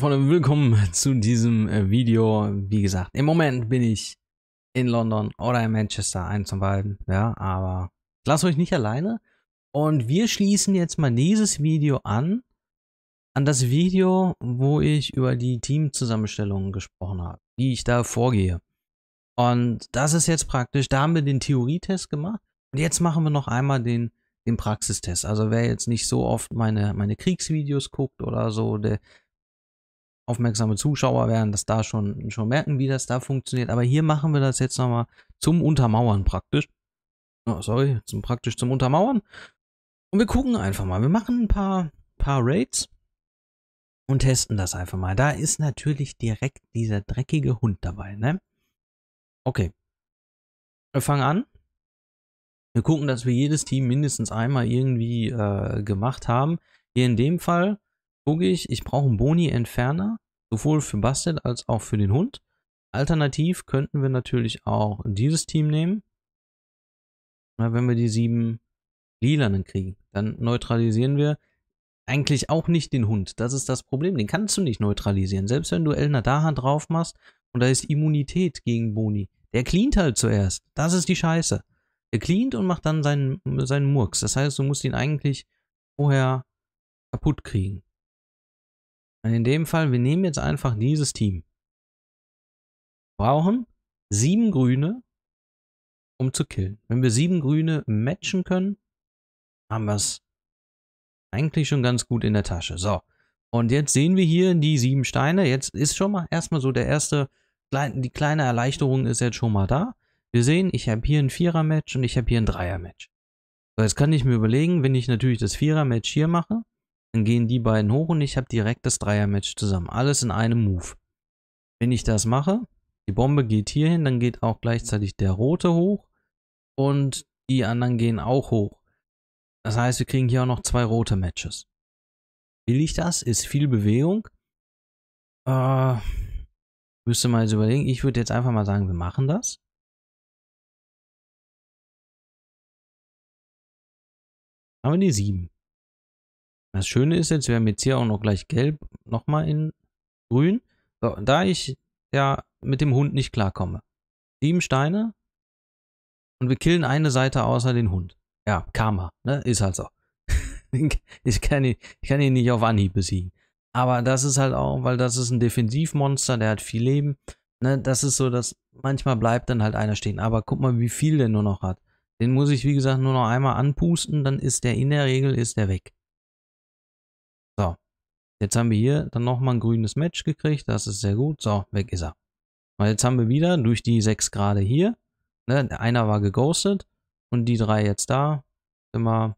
Hallo Freunde, willkommen zu diesem äh, Video. Wie gesagt, im Moment bin ich in London oder in Manchester, eins von beiden. Ja, aber lasst euch nicht alleine. Und wir schließen jetzt mal dieses Video an, an das Video, wo ich über die Teamzusammenstellungen gesprochen habe, wie ich da vorgehe. Und das ist jetzt praktisch, da haben wir den Theorietest gemacht. Und jetzt machen wir noch einmal den den Praxistest. Also wer jetzt nicht so oft meine, meine Kriegsvideos guckt oder so, der, aufmerksame Zuschauer werden das da schon, schon merken, wie das da funktioniert. Aber hier machen wir das jetzt nochmal zum Untermauern praktisch. Oh, sorry, zum, praktisch zum Untermauern. Und wir gucken einfach mal. Wir machen ein paar, paar Raids und testen das einfach mal. Da ist natürlich direkt dieser dreckige Hund dabei, ne? Okay. Wir fangen an. Wir gucken, dass wir jedes Team mindestens einmal irgendwie äh, gemacht haben. Hier in dem Fall gucke ich, ich brauche einen Boni-Entferner Sowohl für Bastet als auch für den Hund. Alternativ könnten wir natürlich auch dieses Team nehmen. Wenn wir die sieben Lilanen kriegen, dann neutralisieren wir eigentlich auch nicht den Hund. Das ist das Problem. Den kannst du nicht neutralisieren. Selbst wenn du Elna Nadaha drauf machst und da ist Immunität gegen Boni. Der cleant halt zuerst. Das ist die Scheiße. Der cleant und macht dann seinen, seinen Murks. Das heißt, du musst ihn eigentlich vorher kaputt kriegen. Und in dem Fall, wir nehmen jetzt einfach dieses Team. Wir Brauchen sieben Grüne, um zu killen. Wenn wir sieben Grüne matchen können, haben wir es eigentlich schon ganz gut in der Tasche. So, und jetzt sehen wir hier die sieben Steine. Jetzt ist schon mal erstmal so der erste, die kleine Erleichterung ist jetzt schon mal da. Wir sehen, ich habe hier ein Vierer-Match und ich habe hier ein Dreier-Match. So, jetzt kann ich mir überlegen, wenn ich natürlich das Vierer-Match hier mache, dann gehen die beiden hoch und ich habe direkt das Dreier-Match zusammen. Alles in einem Move. Wenn ich das mache, die Bombe geht hier hin, dann geht auch gleichzeitig der rote hoch und die anderen gehen auch hoch. Das heißt, wir kriegen hier auch noch zwei rote Matches. Will ich das? Ist viel Bewegung. Äh, müsste mal jetzt überlegen. Ich würde jetzt einfach mal sagen, wir machen das. Haben wir die 7. Das Schöne ist jetzt, wir haben jetzt hier auch noch gleich gelb, nochmal in grün. So, da ich ja mit dem Hund nicht klarkomme. Sieben Steine und wir killen eine Seite außer den Hund. Ja, Karma, ne? Ist halt so. ich, kann ihn, ich kann ihn nicht auf Anhieb besiegen. Aber das ist halt auch, weil das ist ein Defensivmonster, der hat viel Leben. Ne? Das ist so, dass manchmal bleibt dann halt einer stehen. Aber guck mal, wie viel der nur noch hat. Den muss ich, wie gesagt, nur noch einmal anpusten, dann ist der in der Regel, ist der weg. Jetzt haben wir hier dann nochmal ein grünes Match gekriegt. Das ist sehr gut. So, weg ist er. Weil jetzt haben wir wieder durch die sechs gerade hier. Ne, einer war geghostet und die drei jetzt da. Sind wir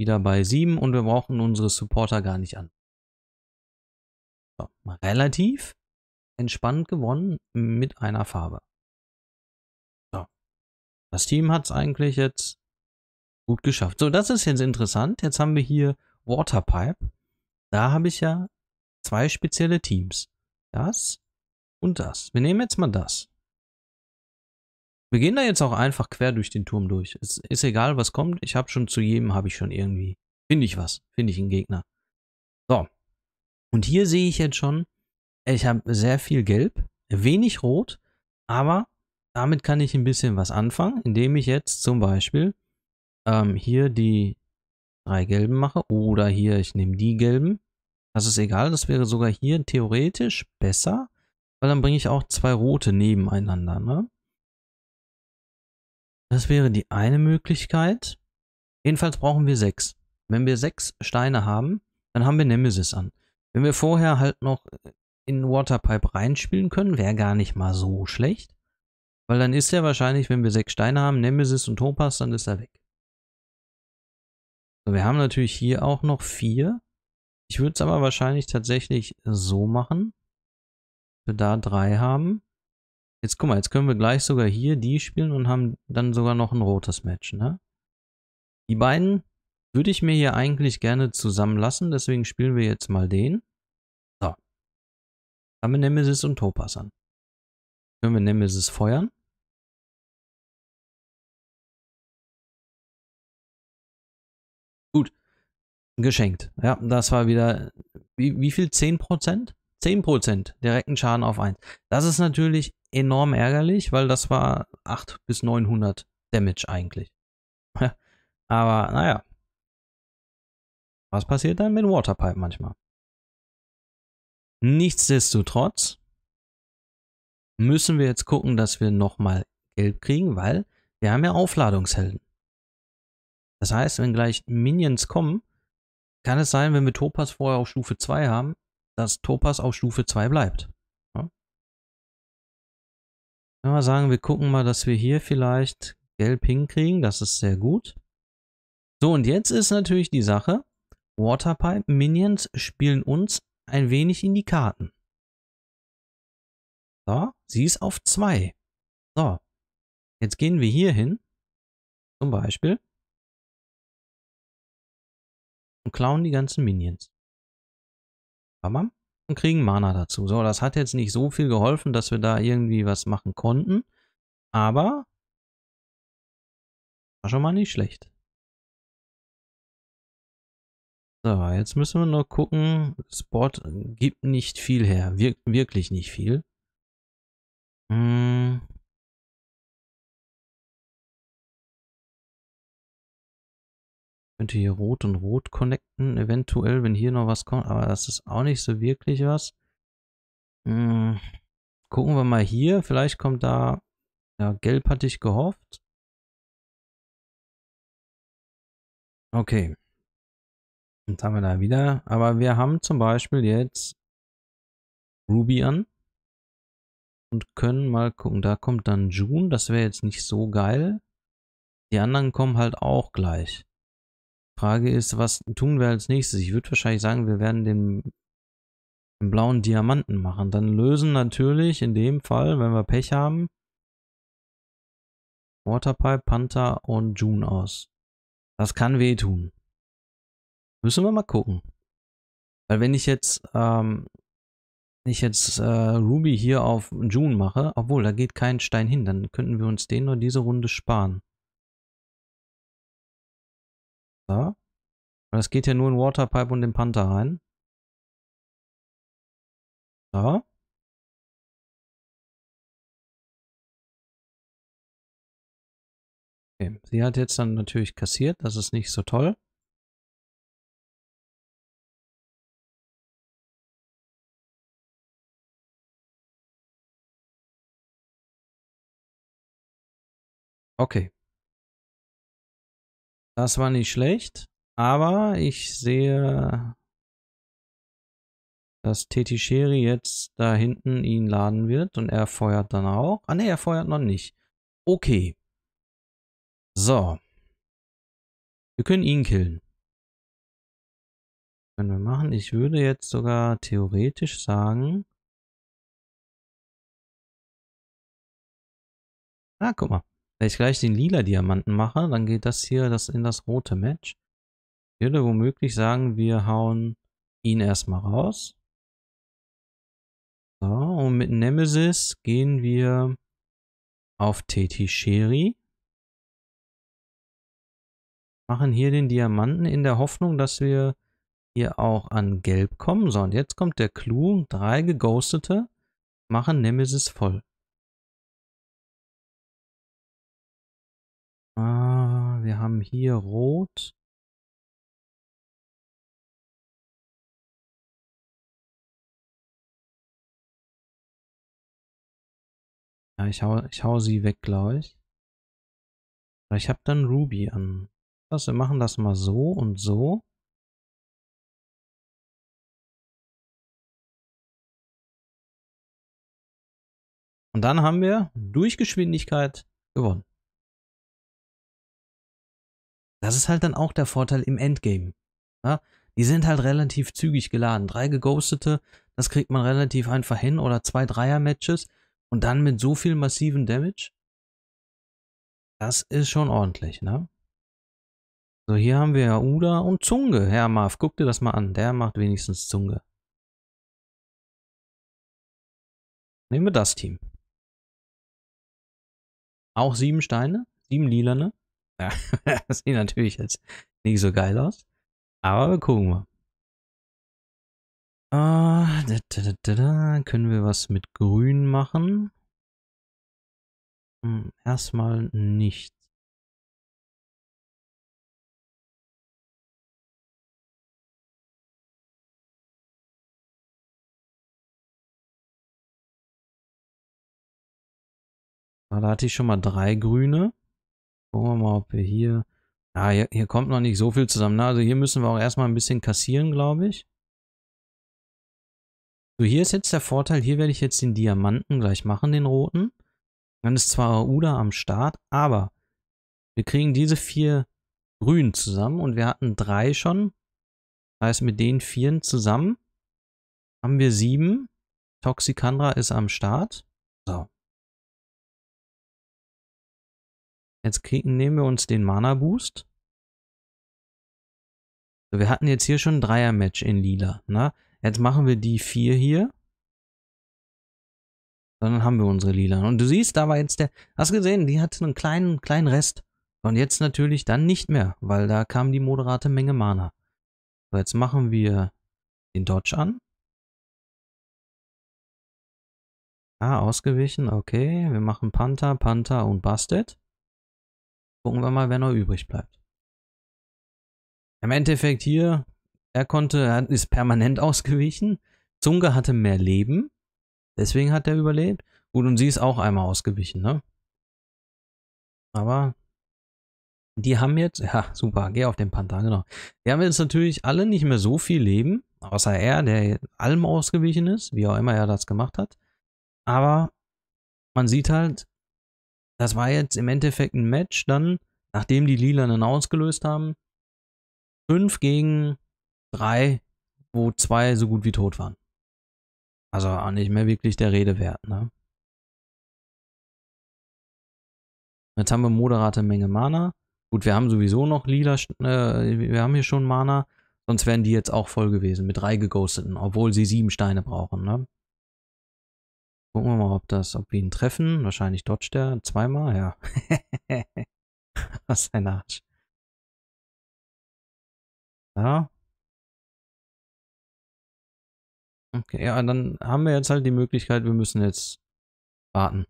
wieder bei sieben und wir brauchen unsere Supporter gar nicht an. So, relativ entspannt gewonnen mit einer Farbe. So. Das Team hat es eigentlich jetzt gut geschafft. So, das ist jetzt interessant. Jetzt haben wir hier Waterpipe. Da habe ich ja zwei spezielle Teams. Das und das. Wir nehmen jetzt mal das. Wir gehen da jetzt auch einfach quer durch den Turm durch. Es ist egal, was kommt. Ich habe schon zu jedem, habe ich schon irgendwie. Finde ich was. Finde ich einen Gegner. So. Und hier sehe ich jetzt schon, ich habe sehr viel Gelb, wenig Rot, aber damit kann ich ein bisschen was anfangen, indem ich jetzt zum Beispiel ähm, hier die drei gelben mache. Oder hier, ich nehme die gelben. Das ist egal, das wäre sogar hier theoretisch besser, weil dann bringe ich auch zwei rote nebeneinander. Ne? Das wäre die eine Möglichkeit. Jedenfalls brauchen wir sechs. Wenn wir sechs Steine haben, dann haben wir Nemesis an. Wenn wir vorher halt noch in Waterpipe reinspielen können, wäre gar nicht mal so schlecht. Weil dann ist er wahrscheinlich, wenn wir sechs Steine haben, Nemesis und Topaz, dann ist er weg. Wir haben natürlich hier auch noch vier. Ich würde es aber wahrscheinlich tatsächlich so machen. Dass Wir da drei haben. Jetzt guck mal, jetzt können wir gleich sogar hier die spielen und haben dann sogar noch ein rotes Match, ne? Die beiden würde ich mir hier eigentlich gerne zusammenlassen, deswegen spielen wir jetzt mal den. So. Haben wir Nemesis und Topaz an. Können wir Nemesis feuern. geschenkt. Ja, das war wieder, wie, wie viel? 10%? 10% direkten Schaden auf 1. Das ist natürlich enorm ärgerlich, weil das war 8 bis 900 Damage eigentlich. Aber naja. Was passiert dann mit Waterpipe manchmal? Nichtsdestotrotz müssen wir jetzt gucken, dass wir nochmal Geld kriegen, weil wir haben ja Aufladungshelden. Das heißt, wenn gleich Minions kommen, kann es sein, wenn wir Topaz vorher auf Stufe 2 haben, dass Topaz auf Stufe 2 bleibt. Ja. Wenn wir sagen, wir gucken mal, dass wir hier vielleicht gelb hinkriegen, das ist sehr gut. So, und jetzt ist natürlich die Sache, Waterpipe Minions spielen uns ein wenig in die Karten. So, sie ist auf 2. So, jetzt gehen wir hier hin, zum Beispiel und klauen die ganzen Minions. Bam, und kriegen Mana dazu. So, das hat jetzt nicht so viel geholfen, dass wir da irgendwie was machen konnten, aber war schon mal nicht schlecht. So, jetzt müssen wir nur gucken, Spot gibt nicht viel her, Wir wirklich nicht viel. Hm. Könnte hier rot und rot connecten, eventuell, wenn hier noch was kommt. Aber das ist auch nicht so wirklich was. Hm. Gucken wir mal hier. Vielleicht kommt da... Ja, gelb hatte ich gehofft. Okay. Jetzt haben wir da wieder. Aber wir haben zum Beispiel jetzt Ruby an. Und können mal gucken. Da kommt dann June. Das wäre jetzt nicht so geil. Die anderen kommen halt auch gleich. Frage ist, was tun wir als nächstes? Ich würde wahrscheinlich sagen, wir werden den, den blauen Diamanten machen. Dann lösen natürlich in dem Fall, wenn wir Pech haben, Waterpipe, Panther und June aus. Das kann wehtun. Müssen wir mal gucken. Weil wenn ich jetzt, ähm, ich jetzt äh, Ruby hier auf June mache, obwohl, da geht kein Stein hin, dann könnten wir uns den nur diese Runde sparen. So. Und das geht ja nur in Waterpipe und den Panther rein. So. Okay. Sie hat jetzt dann natürlich kassiert, das ist nicht so toll. Okay. Das war nicht schlecht, aber ich sehe, dass Tetisheri jetzt da hinten ihn laden wird und er feuert dann auch. Ah ne, er feuert noch nicht. Okay. So. Wir können ihn killen. Können wir machen. Ich würde jetzt sogar theoretisch sagen. Ah, guck mal. Wenn ich gleich den lila Diamanten mache, dann geht das hier das in das rote Match. Ich würde womöglich sagen, wir hauen ihn erstmal raus. So, und mit Nemesis gehen wir auf Teti Sherry. Machen hier den Diamanten in der Hoffnung, dass wir hier auch an Gelb kommen. So, und jetzt kommt der Clou. Drei geghostete machen Nemesis voll. Ah, wir haben hier Rot. Ja, ich hau, ich hau sie weg, glaube ich. ich habe dann Ruby an. Was, wir machen das mal so und so. Und dann haben wir durch Geschwindigkeit gewonnen. Das ist halt dann auch der Vorteil im Endgame. Ja? Ne? Die sind halt relativ zügig geladen. Drei geghostete, das kriegt man relativ einfach hin. Oder zwei Dreier-Matches und dann mit so viel massiven Damage. Das ist schon ordentlich, ne? So, hier haben wir ja Uda und Zunge. Herr Marv, guck dir das mal an. Der macht wenigstens Zunge. Nehmen wir das Team. Auch sieben Steine, sieben Lilane. Ja, das sieht natürlich jetzt nicht so geil aus. Aber gucken wir. Ah, da, da, da, da, da. Können wir was mit Grün machen? Hm, erstmal nicht. Da hatte ich schon mal drei grüne. Gucken wir mal, ob wir hier... Ja, ah, hier, hier kommt noch nicht so viel zusammen. Na, also hier müssen wir auch erstmal ein bisschen kassieren, glaube ich. So, hier ist jetzt der Vorteil, hier werde ich jetzt den Diamanten gleich machen, den roten. Dann ist zwar Uda am Start, aber wir kriegen diese vier grünen zusammen und wir hatten drei schon. Das heißt, mit den vieren zusammen haben wir sieben. Toxicandra ist am Start. So. Jetzt kriegen, nehmen wir uns den Mana Boost. So, wir hatten jetzt hier schon ein Dreier-Match in lila. Ne? Jetzt machen wir die vier hier. Dann haben wir unsere lila. Und du siehst, da war jetzt der... Hast gesehen, die hatte einen kleinen, kleinen Rest. Und jetzt natürlich dann nicht mehr, weil da kam die moderate Menge Mana. So, jetzt machen wir den Dodge an. Ah, ausgewichen, okay. Wir machen Panther, Panther und Busted. Gucken wir mal, wer noch übrig bleibt. Im Endeffekt hier, er konnte, er ist permanent ausgewichen. Zunge hatte mehr Leben. Deswegen hat er überlebt. Gut, und sie ist auch einmal ausgewichen, ne? Aber die haben jetzt, ja, super, geh auf den Panther, genau. Die haben jetzt natürlich alle nicht mehr so viel Leben, außer er, der allem ausgewichen ist, wie auch immer er das gemacht hat. Aber man sieht halt, das war jetzt im Endeffekt ein Match dann, nachdem die Lilanen ausgelöst haben. 5 gegen 3, wo zwei so gut wie tot waren. Also auch nicht mehr wirklich der Rede wert, ne? Jetzt haben wir moderate Menge Mana. Gut, wir haben sowieso noch lila, äh, wir haben hier schon Mana. Sonst wären die jetzt auch voll gewesen mit drei geghosteten, obwohl sie sieben Steine brauchen, ne? Gucken wir mal, ob das, ob wir ihn treffen. Wahrscheinlich dodgt er zweimal, ja. Was ein Arsch. Ja. Okay, ja, dann haben wir jetzt halt die Möglichkeit, wir müssen jetzt warten.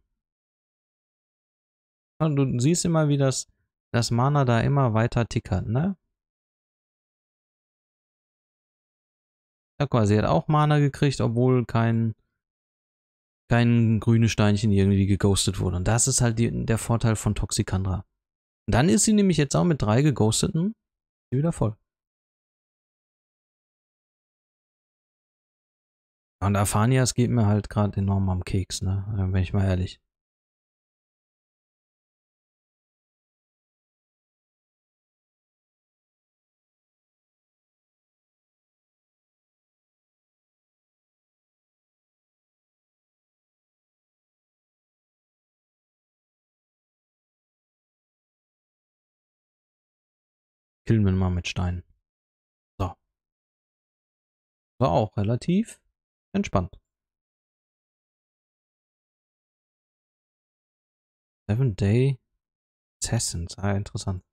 Und du siehst immer, wie das, das Mana da immer weiter tickert, ne? Ja, quasi, er hat auch Mana gekriegt, obwohl kein kein grünes Steinchen irgendwie geghostet wurde. Und das ist halt die, der Vorteil von Toxicandra. Und dann ist sie nämlich jetzt auch mit drei geghosteten wieder voll. Und Afanias geht mir halt gerade enorm am Keks, ne? Wenn äh, ich mal ehrlich. Killen wir mal mit Steinen. So. War auch relativ entspannt. Seven Day Assassins. Ah, interessant.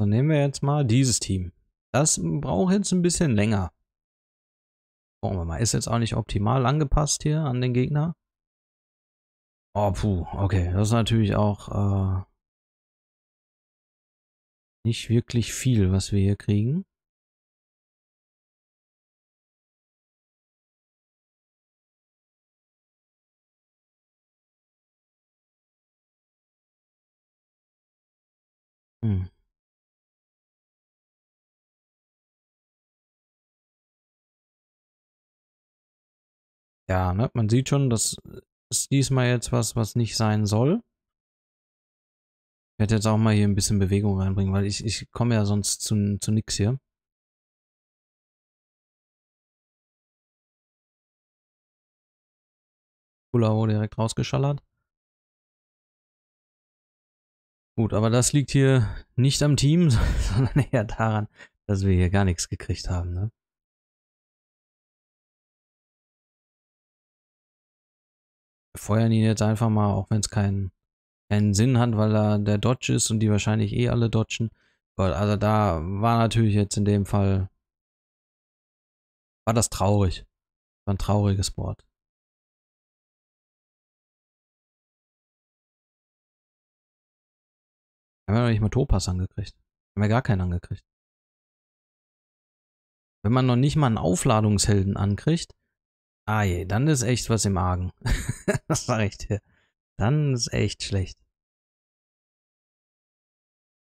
Dann nehmen wir jetzt mal dieses Team. Das braucht jetzt ein bisschen länger. Brauchen wir mal. Ist jetzt auch nicht optimal angepasst hier an den Gegner. Oh, puh. Okay, das ist natürlich auch äh, nicht wirklich viel, was wir hier kriegen. Hm. Ja, ne, man sieht schon, das ist diesmal jetzt was, was nicht sein soll. Ich werde jetzt auch mal hier ein bisschen Bewegung reinbringen, weil ich, ich komme ja sonst zu, zu nix hier. Kulao direkt rausgeschallert. Gut, aber das liegt hier nicht am Team, sondern eher daran, dass wir hier gar nichts gekriegt haben. Ne? Wir feuern ihn jetzt einfach mal, auch wenn es kein keinen Sinn hat, weil da der Dodge ist und die wahrscheinlich eh alle dodgen. Also da war natürlich jetzt in dem Fall, war das traurig. War ein trauriges Board. Haben wir noch nicht mal Topas angekriegt. Haben wir gar keinen angekriegt. Wenn man noch nicht mal einen Aufladungshelden ankriegt, ah je, dann ist echt was im Argen. das war echt hier. Dann ist echt schlecht.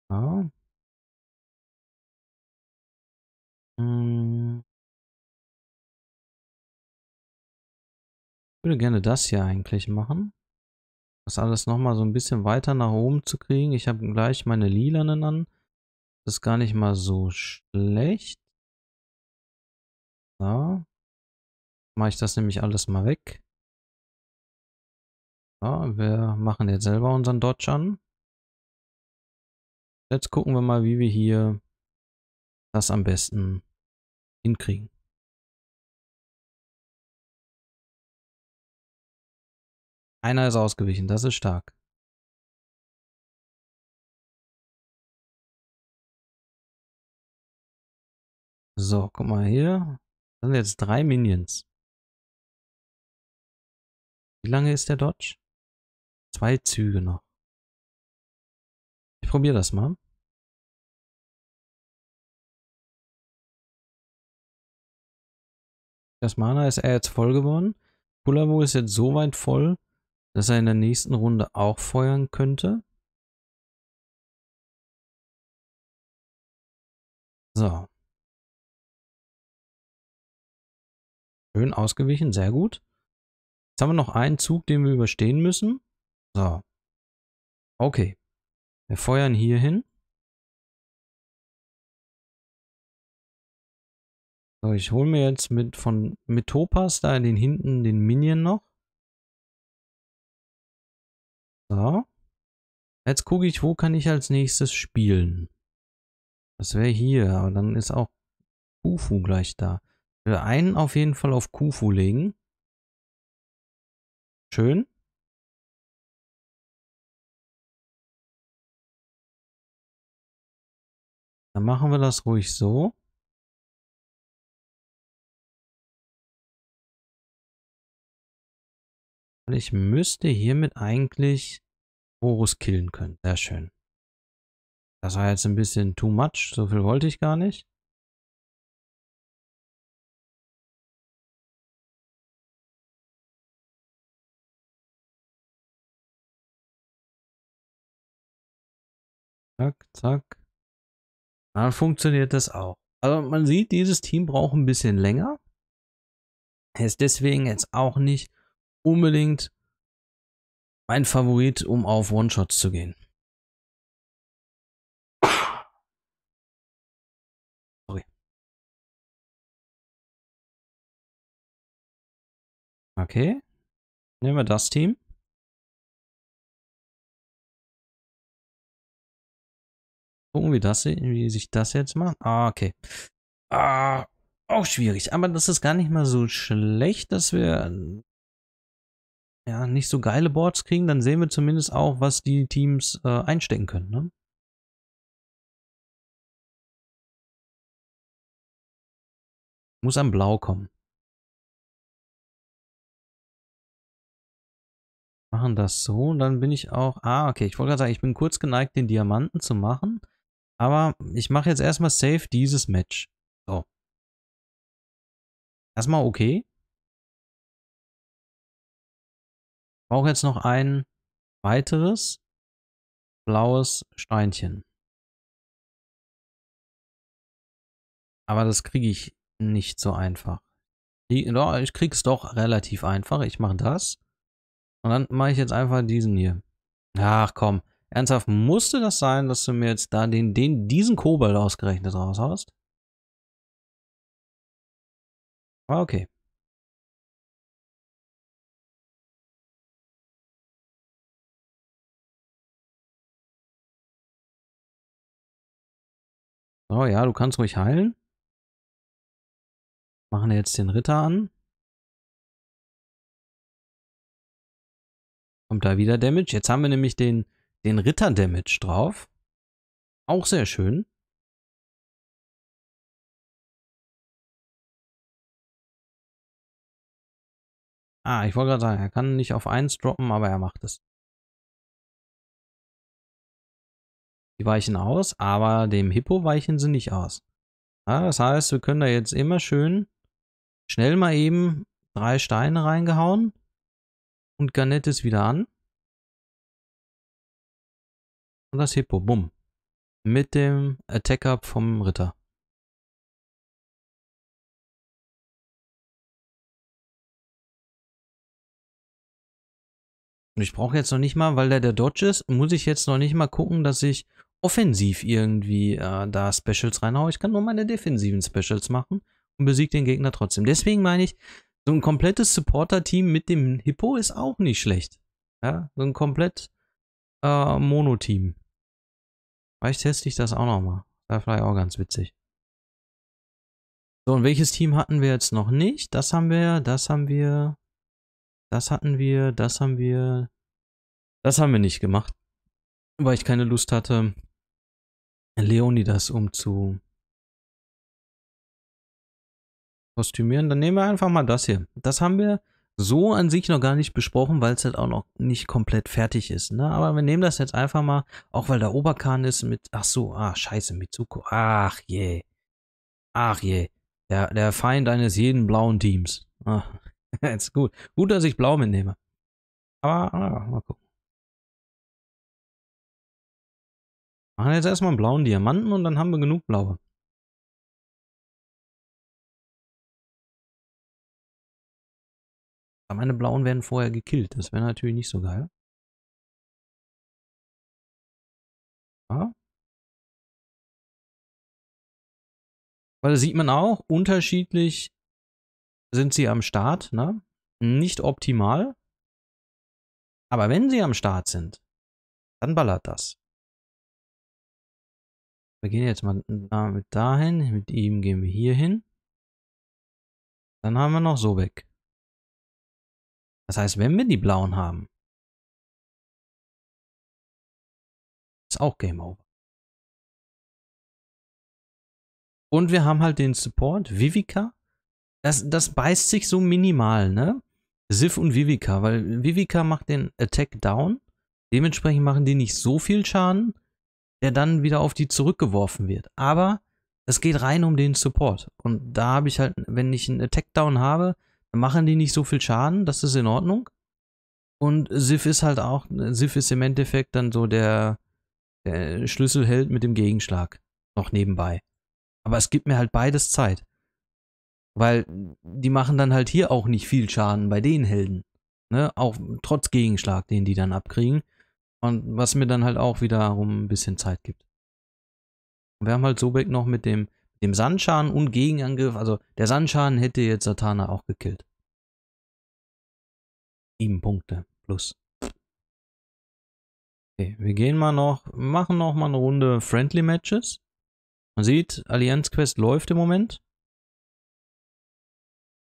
Ja. Hm. Ich würde gerne das hier eigentlich machen. Das alles nochmal so ein bisschen weiter nach oben zu kriegen. Ich habe gleich meine lilanen an. Das ist gar nicht mal so schlecht. So. Mache ich das nämlich alles mal weg. Ja, wir machen jetzt selber unseren Dodge an. Jetzt gucken wir mal, wie wir hier das am besten hinkriegen. Einer ist ausgewichen, das ist stark. So, guck mal hier. Das sind jetzt drei Minions. Wie lange ist der Dodge? Zwei Züge noch. Ich probiere das mal. Das Mana ist er jetzt voll geworden. Kulamo ist jetzt so weit voll, dass er in der nächsten Runde auch feuern könnte. So. Schön ausgewichen, sehr gut. Jetzt haben wir noch einen Zug, den wir überstehen müssen. So. Okay. Wir feuern hier hin. So, ich hole mir jetzt mit von mit Topas da in den hinten den Minion noch. So. Jetzt gucke ich, wo kann ich als nächstes spielen. Das wäre hier, aber dann ist auch Kufu gleich da. Ich will einen auf jeden Fall auf Kufu legen. Schön. Dann machen wir das ruhig so. ich müsste hiermit eigentlich Horus killen können. Sehr schön. Das war jetzt ein bisschen too much. So viel wollte ich gar nicht. Zack, zack. Dann funktioniert das auch. Also man sieht, dieses Team braucht ein bisschen länger. Ist deswegen jetzt auch nicht unbedingt mein Favorit, um auf One-Shots zu gehen. Sorry. Okay. Nehmen wir das Team. gucken, wie, das, wie sich das jetzt macht. Ah, okay. Ah, auch schwierig. Aber das ist gar nicht mal so schlecht, dass wir ja nicht so geile Boards kriegen. Dann sehen wir zumindest auch, was die Teams äh, einstecken können. Ne? Muss am Blau kommen. Machen das so und dann bin ich auch... Ah, okay. Ich wollte gerade sagen, ich bin kurz geneigt, den Diamanten zu machen. Aber ich mache jetzt erstmal safe dieses Match. So. Erstmal okay. Ich Brauche jetzt noch ein weiteres blaues Steinchen. Aber das kriege ich nicht so einfach. Ich kriege es doch relativ einfach. Ich mache das. Und dann mache ich jetzt einfach diesen hier. Ach komm. Ernsthaft, musste das sein, dass du mir jetzt da den, den, diesen Kobold ausgerechnet raushaust? Ah, okay. So, ja, du kannst ruhig heilen. Machen wir jetzt den Ritter an. Kommt da wieder Damage. Jetzt haben wir nämlich den, den Ritter-Damage drauf. Auch sehr schön. Ah, ich wollte gerade sagen, er kann nicht auf 1 droppen, aber er macht es. Die weichen aus, aber dem Hippo weichen sie nicht aus. Ja, das heißt, wir können da jetzt immer schön schnell mal eben drei Steine reingehauen. Und Garnett ist wieder an. Und das Hippo, bumm. Mit dem Attacker vom Ritter. Und ich brauche jetzt noch nicht mal, weil der der Dodge ist, muss ich jetzt noch nicht mal gucken, dass ich offensiv irgendwie äh, da Specials reinhaue. Ich kann nur meine defensiven Specials machen und besiege den Gegner trotzdem. Deswegen meine ich, so ein komplettes Supporter-Team mit dem Hippo ist auch nicht schlecht. Ja, so ein komplett äh, Mono-Team. Vielleicht teste ich das auch nochmal. Wäre vielleicht auch ganz witzig. So, und welches Team hatten wir jetzt noch nicht? Das haben wir, das haben wir, das hatten wir, das haben wir, das haben wir nicht gemacht. Weil ich keine Lust hatte, Leonidas umzu kostümieren. Dann nehmen wir einfach mal das hier. Das haben wir so an sich noch gar nicht besprochen, weil es halt auch noch nicht komplett fertig ist. Ne? Aber wir nehmen das jetzt einfach mal, auch weil der Oberkahn ist mit, ach so, ah, scheiße, Mitsuko, ach je, yeah. ach je, yeah. der, der Feind eines jeden blauen Teams. Ah, jetzt gut, gut, dass ich blau mitnehme. Aber, ah, mal gucken. Machen jetzt erstmal einen blauen Diamanten und dann haben wir genug blaue. meine Blauen werden vorher gekillt. Das wäre natürlich nicht so geil. Ja. Weil da sieht man auch, unterschiedlich sind sie am Start. Ne? Nicht optimal. Aber wenn sie am Start sind, dann ballert das. Wir gehen jetzt mal damit dahin. Mit ihm gehen wir hier hin. Dann haben wir noch so weg. Das heißt, wenn wir die blauen haben, ist auch Game Over. Und wir haben halt den Support, Vivica. Das, das beißt sich so minimal, ne? Sif und Vivica, weil Vivica macht den Attack down. Dementsprechend machen die nicht so viel Schaden, der dann wieder auf die zurückgeworfen wird. Aber es geht rein um den Support. Und da habe ich halt, wenn ich einen Attack down habe, machen die nicht so viel Schaden, das ist in Ordnung. Und Sif ist halt auch, Sif ist im Endeffekt dann so der, der Schlüsselheld mit dem Gegenschlag. Noch nebenbei. Aber es gibt mir halt beides Zeit. Weil die machen dann halt hier auch nicht viel Schaden bei den Helden. Ne? Auch trotz Gegenschlag, den die dann abkriegen. Und was mir dann halt auch wiederum ein bisschen Zeit gibt. Wir haben halt Sobek noch mit dem dem Sandschaden und Gegenangriff. Also der Sandschaden hätte jetzt Satana auch gekillt. Sieben Punkte plus. Okay, wir gehen mal noch, machen noch mal eine Runde Friendly Matches. Man sieht, Allianz Quest läuft im Moment.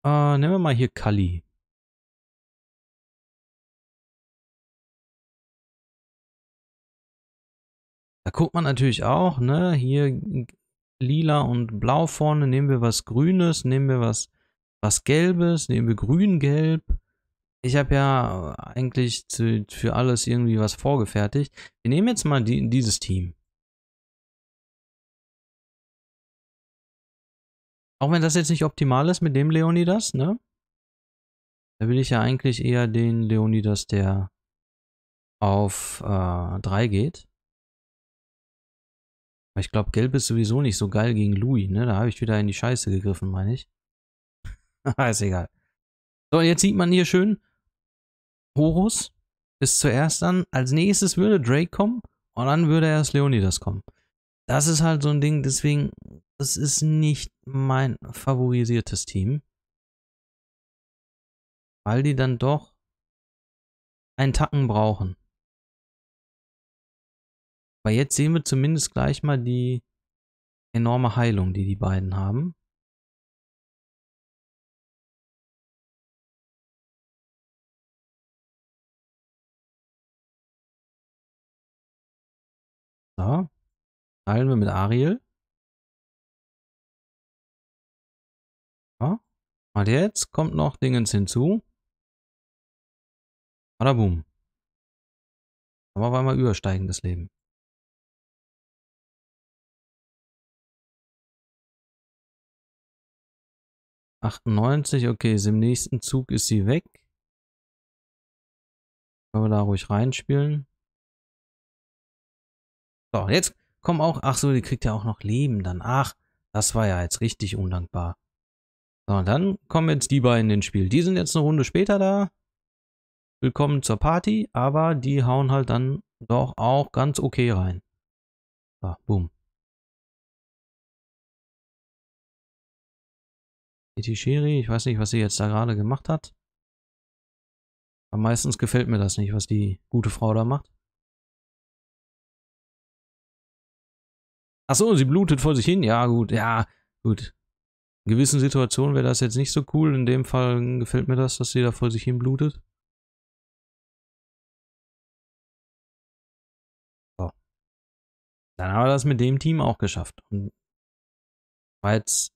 Äh, nehmen wir mal hier Kali. Da guckt man natürlich auch, ne, hier lila und blau vorne, nehmen wir was Grünes, nehmen wir was, was Gelbes, nehmen wir grün-gelb. Ich habe ja eigentlich zu, für alles irgendwie was vorgefertigt. Wir nehmen jetzt mal die, dieses Team. Auch wenn das jetzt nicht optimal ist mit dem Leonidas, ne? Da will ich ja eigentlich eher den Leonidas, der auf äh, 3 geht. Ich glaube, Gelb ist sowieso nicht so geil gegen Louis, ne? Da habe ich wieder in die Scheiße gegriffen, meine ich. ist egal. So, jetzt sieht man hier schön, Horus ist zuerst dann, als nächstes würde Drake kommen und dann würde erst Leonidas kommen. Das ist halt so ein Ding, deswegen, das ist nicht mein favorisiertes Team. Weil die dann doch einen Tacken brauchen. Weil jetzt sehen wir zumindest gleich mal die enorme Heilung, die die beiden haben. So. Teilen wir mit Ariel. Und jetzt kommt noch Dingens hinzu. Oder boom. Aber auf einmal übersteigendes Leben. 98, okay, ist im nächsten Zug ist sie weg. Können wir da ruhig reinspielen. So, jetzt kommen auch, ach so, die kriegt ja auch noch Leben dann. Ach, das war ja jetzt richtig undankbar. So, und dann kommen jetzt die beiden ins Spiel. Die sind jetzt eine Runde später da. Willkommen zur Party, aber die hauen halt dann doch auch ganz okay rein. So, boom. Itishiri, e ich weiß nicht, was sie jetzt da gerade gemacht hat. Aber meistens gefällt mir das nicht, was die gute Frau da macht. Achso, sie blutet vor sich hin. Ja, gut, ja, gut. In gewissen Situationen wäre das jetzt nicht so cool. In dem Fall gefällt mir das, dass sie da vor sich hin blutet. So. Dann haben wir das mit dem Team auch geschafft. Und war jetzt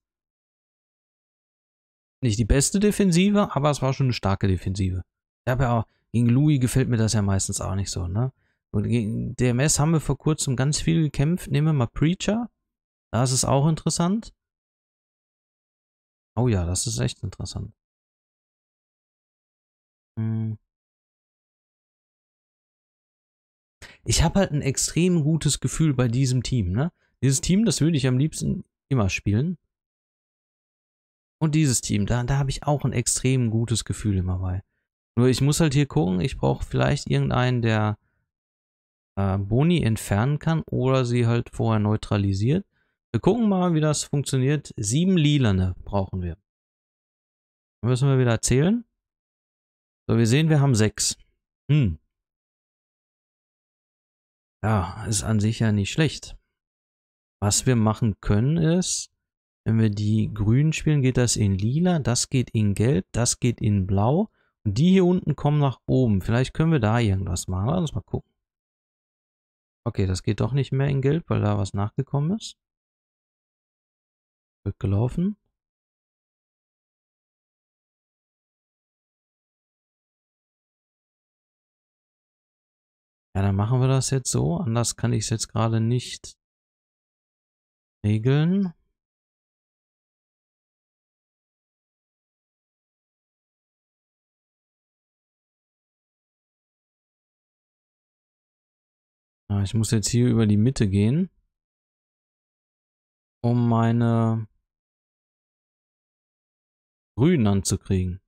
nicht die beste Defensive, aber es war schon eine starke Defensive. Ich habe ja auch, gegen Louis gefällt mir das ja meistens auch nicht so, ne? Und gegen DMS haben wir vor kurzem ganz viel gekämpft. Nehmen wir mal Preacher. Da ist es auch interessant. Oh ja, das ist echt interessant. Hm. Ich habe halt ein extrem gutes Gefühl bei diesem Team, ne? Dieses Team, das würde ich am liebsten immer spielen und dieses Team, da, da habe ich auch ein extrem gutes Gefühl immer bei. Nur ich muss halt hier gucken, ich brauche vielleicht irgendeinen, der äh, Boni entfernen kann oder sie halt vorher neutralisiert. Wir gucken mal, wie das funktioniert. Sieben Lilane brauchen wir. müssen wir wieder zählen. So, wir sehen, wir haben sechs. Hm. Ja, ist an sich ja nicht schlecht. Was wir machen können ist, wenn wir die grünen spielen, geht das in lila, das geht in gelb, das geht in blau. Und die hier unten kommen nach oben. Vielleicht können wir da irgendwas machen. Lass uns mal gucken. Okay, das geht doch nicht mehr in gelb, weil da was nachgekommen ist. Rückgelaufen. Ja, dann machen wir das jetzt so. Anders kann ich es jetzt gerade nicht regeln. Ah, ich muss jetzt hier über die Mitte gehen, um meine Grünen anzukriegen.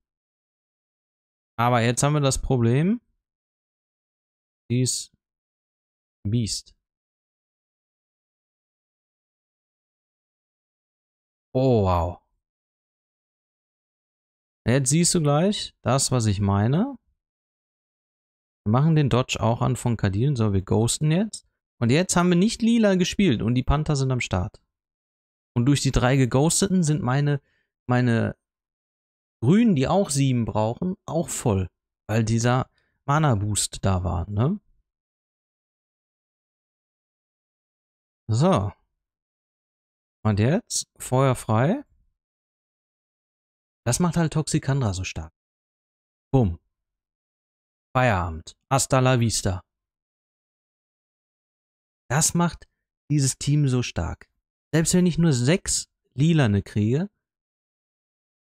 Aber jetzt haben wir das Problem, dies Biest. Oh, wow. Jetzt siehst du gleich das, was ich meine. Wir machen den Dodge auch an von Kadil. So, wir ghosten jetzt. Und jetzt haben wir nicht lila gespielt und die Panther sind am Start. Und durch die drei geghosteten sind meine, meine Grünen, die auch sieben brauchen, auch voll. Weil dieser Mana-Boost da war, ne? So. Und jetzt Feuer frei. Das macht halt Toxicandra so stark. Bumm. Feierabend. Hasta la vista. Das macht dieses Team so stark. Selbst wenn ich nur sechs Lilane kriege,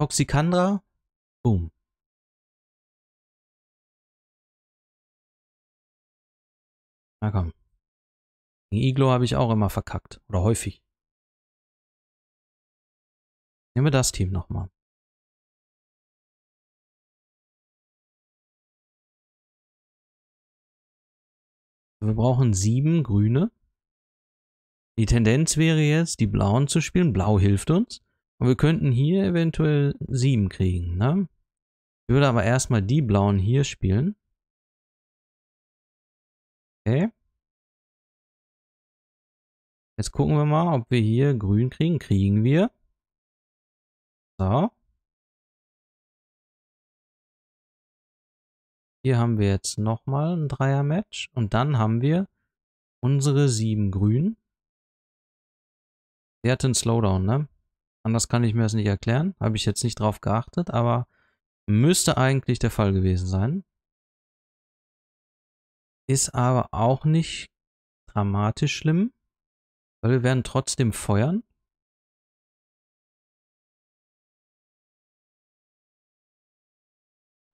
Toxicandra, boom. Na komm. Gegen Iglo habe ich auch immer verkackt. Oder häufig. Nehmen wir das Team nochmal. Wir brauchen sieben grüne. Die Tendenz wäre jetzt, die blauen zu spielen. Blau hilft uns. Und wir könnten hier eventuell sieben kriegen. Ne? Ich würde aber erstmal die blauen hier spielen. Okay. Jetzt gucken wir mal, ob wir hier grün kriegen. Kriegen wir. So. Hier haben wir jetzt nochmal ein Dreier-Match und dann haben wir unsere sieben Grünen. Der hat einen Slowdown, ne? Anders kann ich mir das nicht erklären. Habe ich jetzt nicht drauf geachtet, aber müsste eigentlich der Fall gewesen sein. Ist aber auch nicht dramatisch schlimm, weil wir werden trotzdem feuern.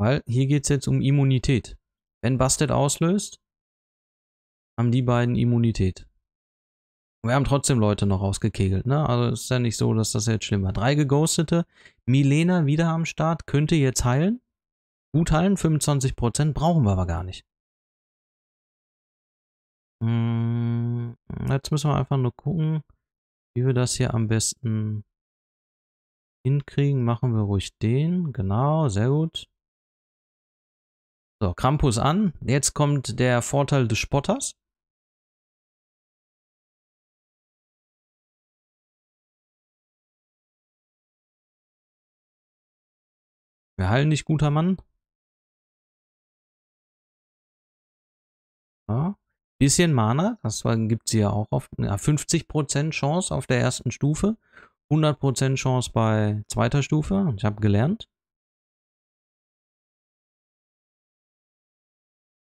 Weil hier geht es jetzt um Immunität. Wenn Busted auslöst, haben die beiden Immunität. Wir haben trotzdem Leute noch rausgekegelt, ne? Also ist ja nicht so, dass das jetzt schlimm war. Drei geghostete. Milena wieder am Start. Könnte jetzt heilen. Gut heilen, 25%. Brauchen wir aber gar nicht. Hm, jetzt müssen wir einfach nur gucken, wie wir das hier am besten hinkriegen. Machen wir ruhig den. Genau, sehr gut. So, Krampus an. Jetzt kommt der Vorteil des Spotters. Wir heilen dich, guter Mann. Ja. Bisschen Mana, das gibt sie ja auch auf. Ja, 50% Chance auf der ersten Stufe, 100% Chance bei zweiter Stufe. Ich habe gelernt.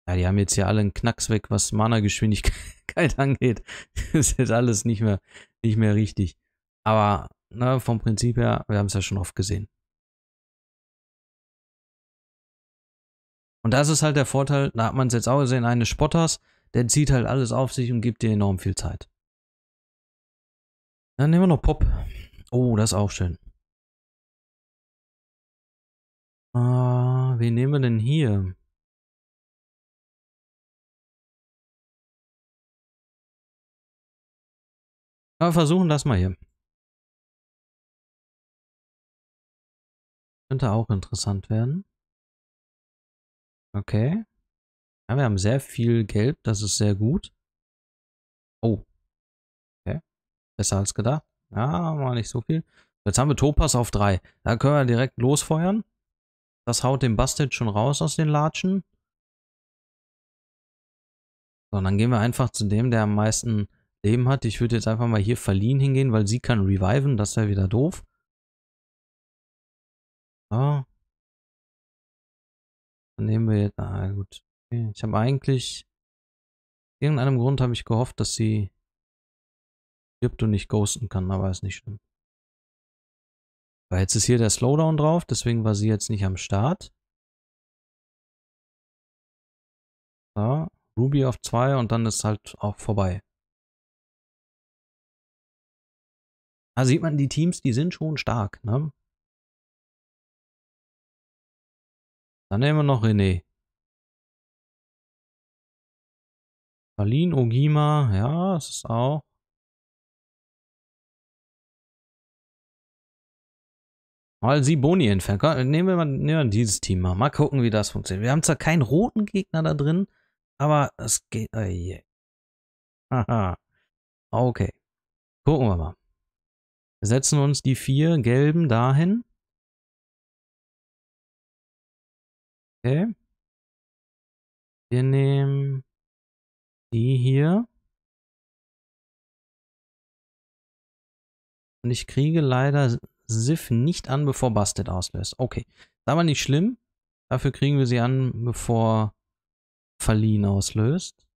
Ja, die haben jetzt ja alle einen Knacks weg, was Mana-Geschwindigkeit angeht. Das ist jetzt alles nicht mehr, nicht mehr richtig. Aber na, ne, vom Prinzip her, wir haben es ja schon oft gesehen. Und das ist halt der Vorteil, da hat man es jetzt auch gesehen, eines Spotters, der zieht halt alles auf sich und gibt dir enorm viel Zeit. Dann nehmen wir noch Pop. Oh, das ist auch schön. Uh, wen nehmen wir denn hier? Aber versuchen das mal hier. Könnte auch interessant werden. Okay. Ja, wir haben sehr viel Gelb, das ist sehr gut. Oh. Okay. Besser als gedacht. Ja, war nicht so viel. Jetzt haben wir Topaz auf 3. Da können wir direkt losfeuern. Das haut den Bastard schon raus aus den Latschen. So, und dann gehen wir einfach zu dem, der am meisten Leben hat. Ich würde jetzt einfach mal hier verliehen hingehen, weil sie kann reviven. Das wäre wieder doof. Ja. Dann nehmen wir jetzt... Na gut. Ich habe eigentlich... Irgendeinem Grund habe ich gehofft, dass sie stirbt und nicht ghosten kann, aber ist nicht schlimm. Weil jetzt ist hier der Slowdown drauf, deswegen war sie jetzt nicht am Start. So, Ruby auf 2 und dann ist halt auch vorbei. Also sieht man, die Teams, die sind schon stark. Ne? Dann nehmen wir noch René. Berlin, Ogima, ja, es ist auch. Mal entfernen. nehmen wir, mal, nehmen wir dieses Team mal. Mal gucken, wie das funktioniert. Wir haben zwar keinen roten Gegner da drin, aber es geht. Oh yeah. Haha. okay. Gucken wir mal setzen uns die vier gelben dahin. Okay. Wir nehmen die hier. Und ich kriege leider Sif nicht an, bevor Bastet auslöst. Okay. Ist aber nicht schlimm. Dafür kriegen wir sie an, bevor Verliehen auslöst.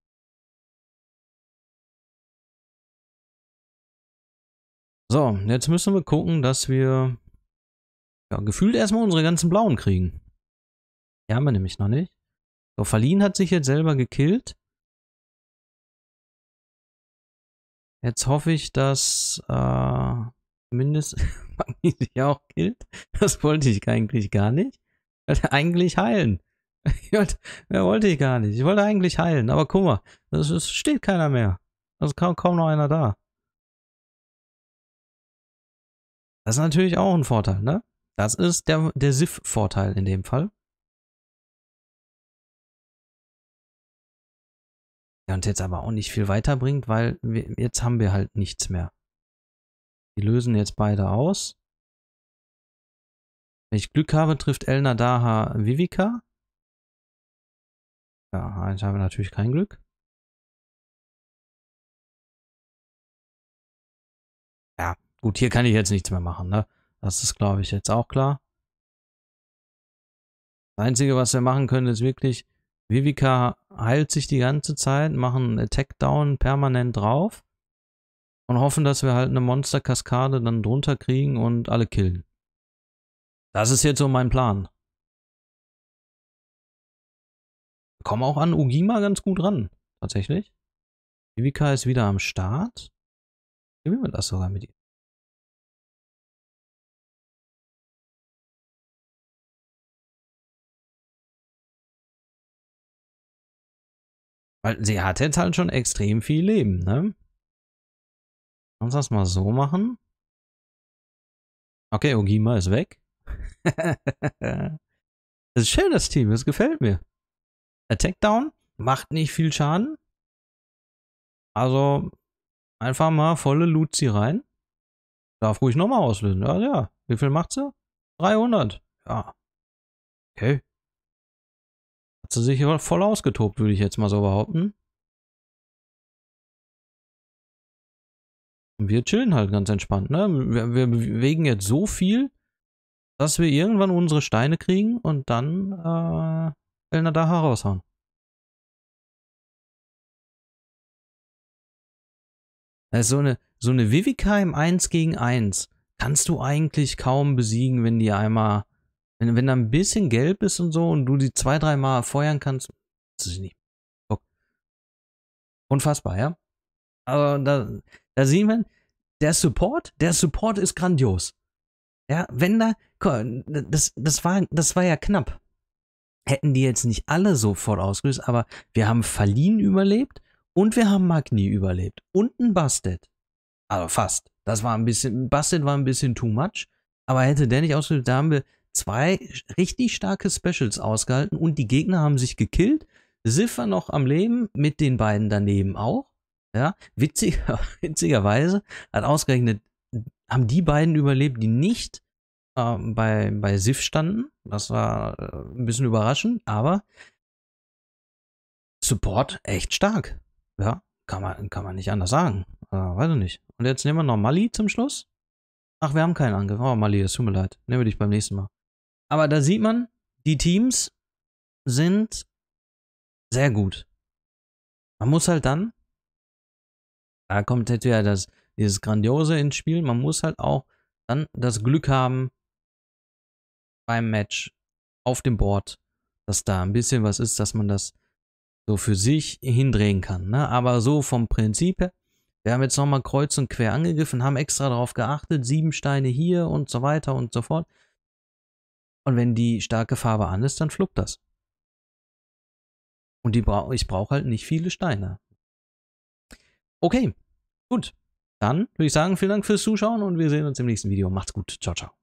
So, jetzt müssen wir gucken, dass wir ja, gefühlt erstmal unsere ganzen Blauen kriegen. Die haben wir nämlich noch nicht. So, Verliehen hat sich jetzt selber gekillt. Jetzt hoffe ich, dass äh, zumindest Magni sich auch killt. Das wollte ich eigentlich gar nicht. Ich wollte eigentlich heilen. Ich wollte, mehr wollte ich gar nicht. Ich wollte eigentlich heilen. Aber guck mal, es steht keiner mehr. Also kaum, kaum noch einer da. Das ist natürlich auch ein Vorteil, ne? Das ist der, der SIF-Vorteil in dem Fall. Der uns jetzt aber auch nicht viel weiterbringt, weil wir, jetzt haben wir halt nichts mehr. Die lösen jetzt beide aus. Wenn ich Glück habe, trifft El Nadaha Vivica. Ja, ich habe natürlich kein Glück. Ja, Gut, hier kann ich jetzt nichts mehr machen, ne? Das ist, glaube ich, jetzt auch klar. Das Einzige, was wir machen können, ist wirklich, Vivica heilt sich die ganze Zeit, machen Attack Down permanent drauf und hoffen, dass wir halt eine Monsterkaskade dann drunter kriegen und alle killen. Das ist jetzt so mein Plan. Wir kommen auch an Ugima ganz gut ran, tatsächlich. Vivica ist wieder am Start. Gewinnen wir das sogar mit ihr. Weil sie hat jetzt halt schon extrem viel Leben, ne? Lass uns das mal so machen? Okay, Ogima ist weg. das ist schön, das Team. Das gefällt mir. Attack Down macht nicht viel Schaden. Also einfach mal volle Luzi rein. Darf ruhig nochmal auslösen. Ja, ja. Wie viel macht sie? 300. Ja. Okay hat sie sich voll ausgetobt, würde ich jetzt mal so behaupten. Und wir chillen halt ganz entspannt, ne? Wir, wir bewegen jetzt so viel, dass wir irgendwann unsere Steine kriegen und dann äh, El Nadaha raushauen. Also so eine, so eine Vivica im 1 gegen 1 kannst du eigentlich kaum besiegen, wenn die einmal wenn, wenn da ein bisschen gelb ist und so und du die zwei, dreimal feuern kannst, das ist nicht. Unfassbar, ja? Aber da, da sehen wir, der Support, der Support ist grandios. Ja, wenn da, das, das, war, das war ja knapp. Hätten die jetzt nicht alle sofort ausgelöst, aber wir haben Fallin überlebt und wir haben Magni überlebt und ein Bastet. Also fast. Das war ein bisschen, Bastet war ein bisschen too much, aber hätte der nicht ausgelöst, da haben wir zwei richtig starke Specials ausgehalten und die Gegner haben sich gekillt. Sif war noch am Leben, mit den beiden daneben auch. Ja, witziger, witzigerweise hat ausgerechnet, haben die beiden überlebt, die nicht äh, bei, bei Sif standen. Das war äh, ein bisschen überraschend, aber Support echt stark. Ja, kann man, kann man nicht anders sagen. Äh, weiß ich nicht. Und jetzt nehmen wir noch Mali zum Schluss. Ach, wir haben keinen Angriff. Oh, Mali, es tut mir leid. Nehmen wir dich beim nächsten Mal. Aber da sieht man, die Teams sind sehr gut. Man muss halt dann, da kommt jetzt ja das, dieses Grandiose ins Spiel, man muss halt auch dann das Glück haben beim Match auf dem Board, dass da ein bisschen was ist, dass man das so für sich hindrehen kann. Ne? Aber so vom Prinzip her, wir haben jetzt nochmal kreuz und quer angegriffen, haben extra darauf geachtet, sieben Steine hier und so weiter und so fort. Und wenn die starke Farbe an ist, dann fluppt das. Und die bra ich brauche halt nicht viele Steine. Okay, gut. Dann würde ich sagen, vielen Dank fürs Zuschauen und wir sehen uns im nächsten Video. Macht's gut. Ciao, ciao.